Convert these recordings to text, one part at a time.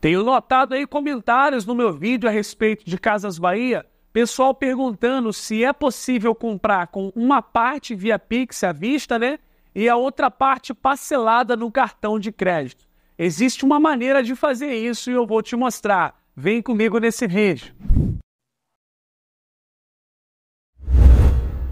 Tenho notado aí comentários no meu vídeo a respeito de Casas Bahia, pessoal perguntando se é possível comprar com uma parte via Pix à vista, né? E a outra parte parcelada no cartão de crédito. Existe uma maneira de fazer isso e eu vou te mostrar. Vem comigo nesse vídeo.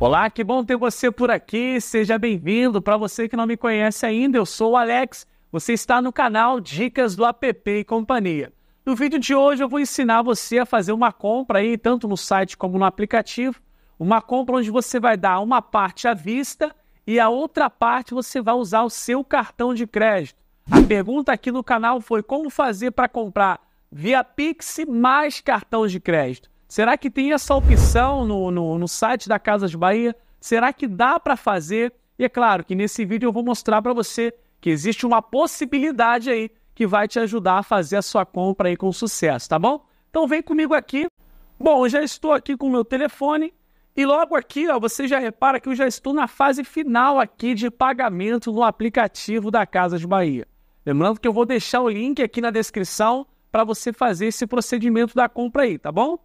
Olá, que bom ter você por aqui. Seja bem-vindo. Para você que não me conhece ainda, eu sou o Alex você está no canal Dicas do App e Companhia. No vídeo de hoje eu vou ensinar você a fazer uma compra aí, tanto no site como no aplicativo, uma compra onde você vai dar uma parte à vista e a outra parte você vai usar o seu cartão de crédito. A pergunta aqui no canal foi como fazer para comprar via Pix mais cartão de crédito. Será que tem essa opção no, no, no site da Casas Bahia? Será que dá para fazer? E é claro que nesse vídeo eu vou mostrar para você que existe uma possibilidade aí que vai te ajudar a fazer a sua compra aí com sucesso, tá bom? Então vem comigo aqui. Bom, já estou aqui com o meu telefone e logo aqui, ó, você já repara que eu já estou na fase final aqui de pagamento no aplicativo da Casa de Bahia. Lembrando que eu vou deixar o link aqui na descrição para você fazer esse procedimento da compra aí, tá bom?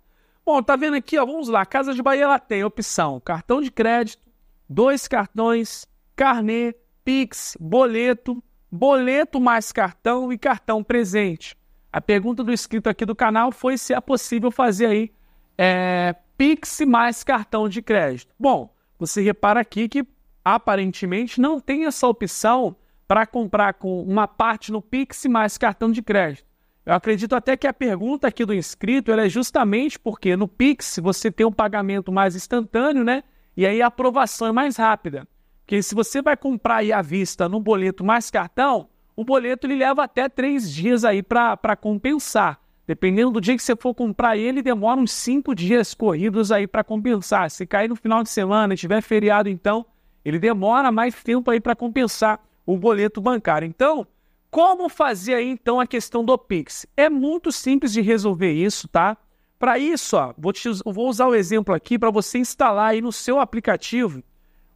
Bom, tá vendo aqui, ó, vamos lá. Casa de Bahia ela tem opção cartão de crédito, dois cartões, carnê, Pix, boleto, boleto mais cartão e cartão presente. A pergunta do inscrito aqui do canal foi se é possível fazer aí é, Pix mais cartão de crédito. Bom, você repara aqui que aparentemente não tem essa opção para comprar com uma parte no Pix mais cartão de crédito. Eu acredito até que a pergunta aqui do inscrito é justamente porque no Pix você tem um pagamento mais instantâneo, né? E aí a aprovação é mais rápida. Porque se você vai comprar aí à vista no boleto mais cartão, o boleto ele leva até três dias aí para compensar. Dependendo do dia que você for comprar ele, demora uns cinco dias corridos aí para compensar. Se cair no final de semana, tiver feriado, então ele demora mais tempo aí para compensar o boleto bancário. Então, como fazer aí então a questão do Pix? É muito simples de resolver isso, tá? Para isso, ó, vou, te, vou usar o exemplo aqui para você instalar aí no seu aplicativo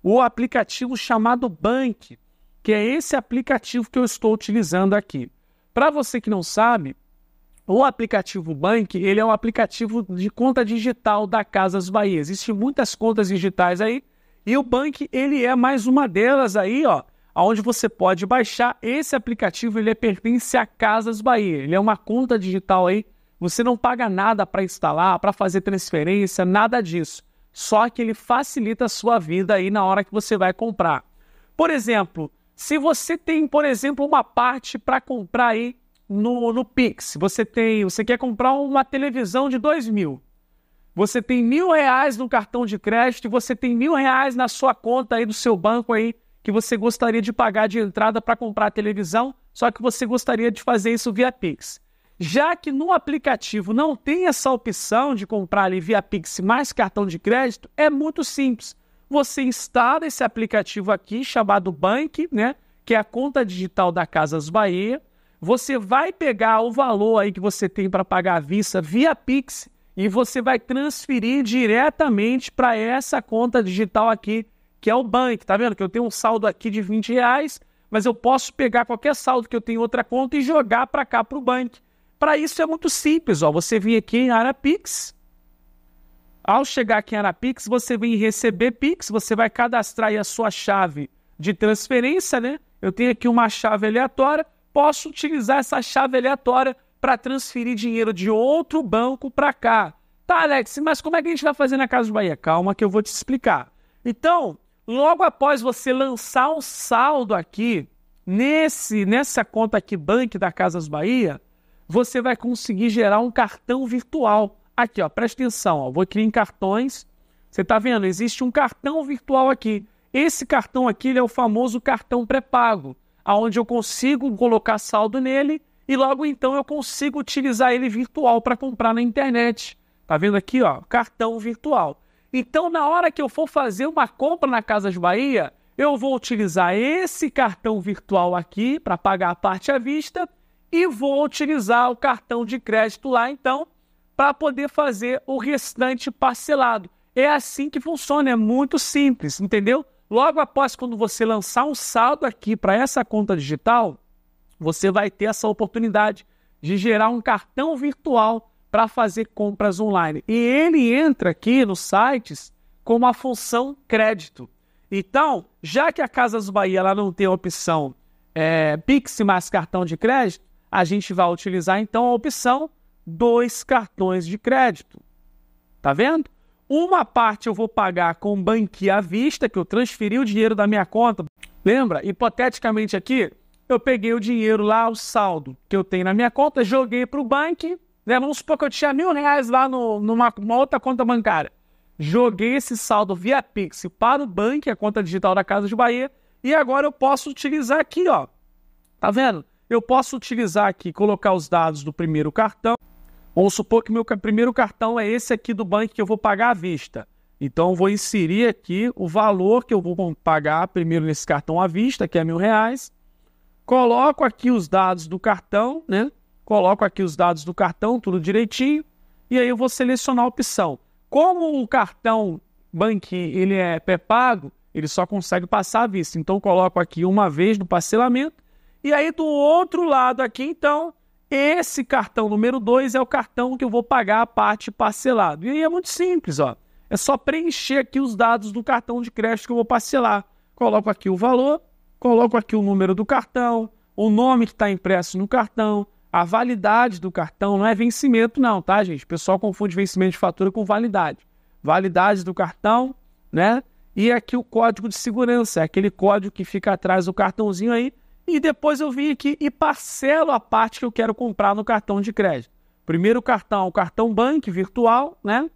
o aplicativo chamado Bank, que é esse aplicativo que eu estou utilizando aqui. Para você que não sabe, o aplicativo Bank, ele é um aplicativo de conta digital da Casas Bahia. Existem muitas contas digitais aí, e o Bank, ele é mais uma delas aí, ó, onde você pode baixar esse aplicativo, ele pertence à Casas Bahia. Ele é uma conta digital aí, você não paga nada para instalar, para fazer transferência, nada disso só que ele facilita a sua vida aí na hora que você vai comprar. Por exemplo, se você tem, por exemplo, uma parte para comprar aí no, no Pix, você tem, você quer comprar uma televisão de dois mil, você tem mil reais no cartão de crédito, você tem mil reais na sua conta aí do seu banco aí que você gostaria de pagar de entrada para comprar a televisão, só que você gostaria de fazer isso via Pix. Já que no aplicativo não tem essa opção de comprar ali via Pix mais cartão de crédito, é muito simples. Você instala esse aplicativo aqui chamado Bank, né, que é a conta digital da Casas Bahia. Você vai pegar o valor aí que você tem para pagar a vista via Pix e você vai transferir diretamente para essa conta digital aqui, que é o Bank. Tá vendo que eu tenho um saldo aqui de 20 reais, mas eu posso pegar qualquer saldo que eu tenho em outra conta e jogar para cá para o Bank. Para isso é muito simples, ó. Você vem aqui em Arapix. Ao chegar aqui em Arapix, você vem receber Pix, você vai cadastrar aí a sua chave de transferência, né? Eu tenho aqui uma chave aleatória, posso utilizar essa chave aleatória para transferir dinheiro de outro banco para cá. Tá, Alex, mas como é que a gente vai fazer na Casa do Bahia? Calma que eu vou te explicar. Então, logo após você lançar um saldo aqui nesse nessa conta aqui bank da Casas Bahia, você vai conseguir gerar um cartão virtual. Aqui, ó, presta atenção, ó, vou criar em cartões. Você está vendo? Existe um cartão virtual aqui. Esse cartão aqui é o famoso cartão pré-pago, aonde eu consigo colocar saldo nele e logo então eu consigo utilizar ele virtual para comprar na internet. Tá vendo aqui, ó, cartão virtual. Então, na hora que eu for fazer uma compra na Casas Bahia, eu vou utilizar esse cartão virtual aqui para pagar a parte à vista e vou utilizar o cartão de crédito lá então para poder fazer o restante parcelado. É assim que funciona, é muito simples, entendeu? Logo após quando você lançar um saldo aqui para essa conta digital, você vai ter essa oportunidade de gerar um cartão virtual para fazer compras online. E ele entra aqui nos sites como a função crédito. Então, já que a Casas Bahia ela não tem a opção é, Pix mais cartão de crédito, a gente vai utilizar então a opção dois cartões de crédito. Tá vendo? Uma parte eu vou pagar com banquia à vista, que eu transferi o dinheiro da minha conta. Lembra? Hipoteticamente aqui, eu peguei o dinheiro lá, o saldo que eu tenho na minha conta, joguei para o banco. Né? Vamos supor que eu tinha mil reais lá no, numa outra conta bancária. Joguei esse saldo via Pix para o banco, a conta digital da Casa de Bahia, e agora eu posso utilizar aqui, ó. Tá vendo? eu posso utilizar aqui, colocar os dados do primeiro cartão. Vamos supor que meu primeiro cartão é esse aqui do banco que eu vou pagar à vista. Então, vou inserir aqui o valor que eu vou pagar primeiro nesse cartão à vista, que é mil reais. Coloco aqui os dados do cartão, né? Coloco aqui os dados do cartão, tudo direitinho. E aí eu vou selecionar a opção. Como o cartão Banqui ele é pré-pago, ele só consegue passar à vista. Então, coloco aqui uma vez no parcelamento e aí, do outro lado aqui, então, esse cartão número 2 é o cartão que eu vou pagar a parte parcelado. E aí é muito simples, ó. É só preencher aqui os dados do cartão de crédito que eu vou parcelar. Coloco aqui o valor, coloco aqui o número do cartão, o nome que está impresso no cartão, a validade do cartão. Não é vencimento, não, tá, gente? O pessoal confunde vencimento de fatura com validade. Validade do cartão, né? E aqui o código de segurança, é aquele código que fica atrás do cartãozinho aí e depois eu vim aqui e parcelo a parte que eu quero comprar no cartão de crédito. Primeiro cartão, o cartão bank virtual, né?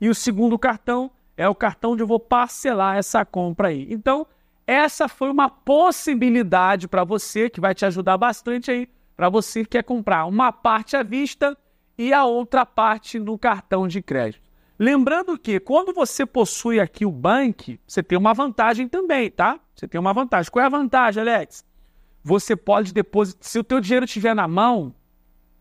E o segundo cartão é o cartão onde eu vou parcelar essa compra aí. Então, essa foi uma possibilidade para você que vai te ajudar bastante aí, para você que quer comprar uma parte à vista e a outra parte no cartão de crédito. Lembrando que quando você possui aqui o bank, você tem uma vantagem também, tá? Você tem uma vantagem. Qual é a vantagem, Alex? você pode depositar. Se o teu dinheiro estiver na mão,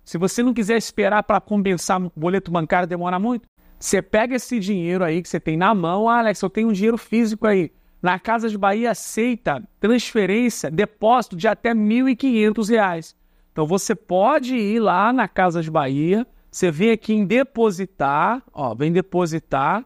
se você não quiser esperar para compensar o boleto bancário, demora muito, você pega esse dinheiro aí que você tem na mão, ah, Alex, eu tenho um dinheiro físico aí. Na Casa de Bahia aceita transferência, depósito de até R$ 1.500. Então você pode ir lá na Casa de Bahia, você vem aqui em depositar, ó, vem depositar.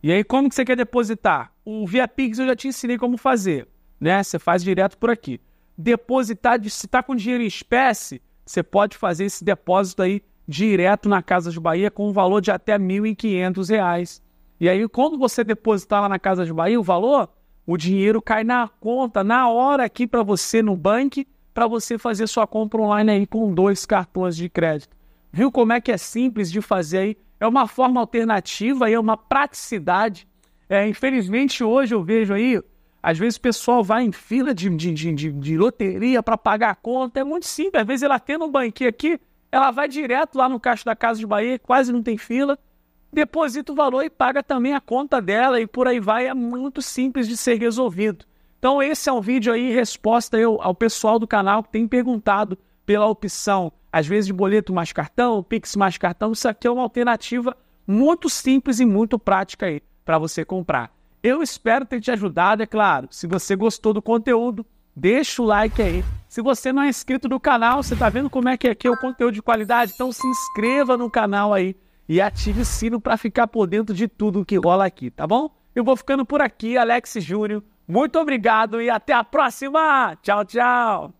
E aí como que você quer depositar? O Via Pix eu já te ensinei como fazer, né? Você faz direto por aqui depositar, se está com dinheiro em espécie, você pode fazer esse depósito aí direto na casa de Bahia com um valor de até R$ 1.500. E aí, quando você depositar lá na casa de Bahia o valor, o dinheiro cai na conta, na hora aqui para você no bank, para você fazer sua compra online aí com dois cartões de crédito. Viu como é que é simples de fazer aí? É uma forma alternativa é uma praticidade. É, infelizmente, hoje eu vejo aí às vezes o pessoal vai em fila de, de, de, de loteria para pagar a conta. É muito simples. Às vezes ela tendo um banquinho aqui, ela vai direto lá no caixa da Casa de Bahia, quase não tem fila, deposita o valor e paga também a conta dela e por aí vai. É muito simples de ser resolvido. Então esse é um vídeo aí, resposta eu, ao pessoal do canal que tem perguntado pela opção, às vezes de boleto mais cartão, Pix mais cartão. Isso aqui é uma alternativa muito simples e muito prática aí para você comprar. Eu espero ter te ajudado, é claro. Se você gostou do conteúdo, deixa o like aí. Se você não é inscrito no canal, você está vendo como é que aqui é o conteúdo de qualidade? Então se inscreva no canal aí e ative o sino para ficar por dentro de tudo que rola aqui, tá bom? Eu vou ficando por aqui, Alex Júnior. Muito obrigado e até a próxima! Tchau, tchau!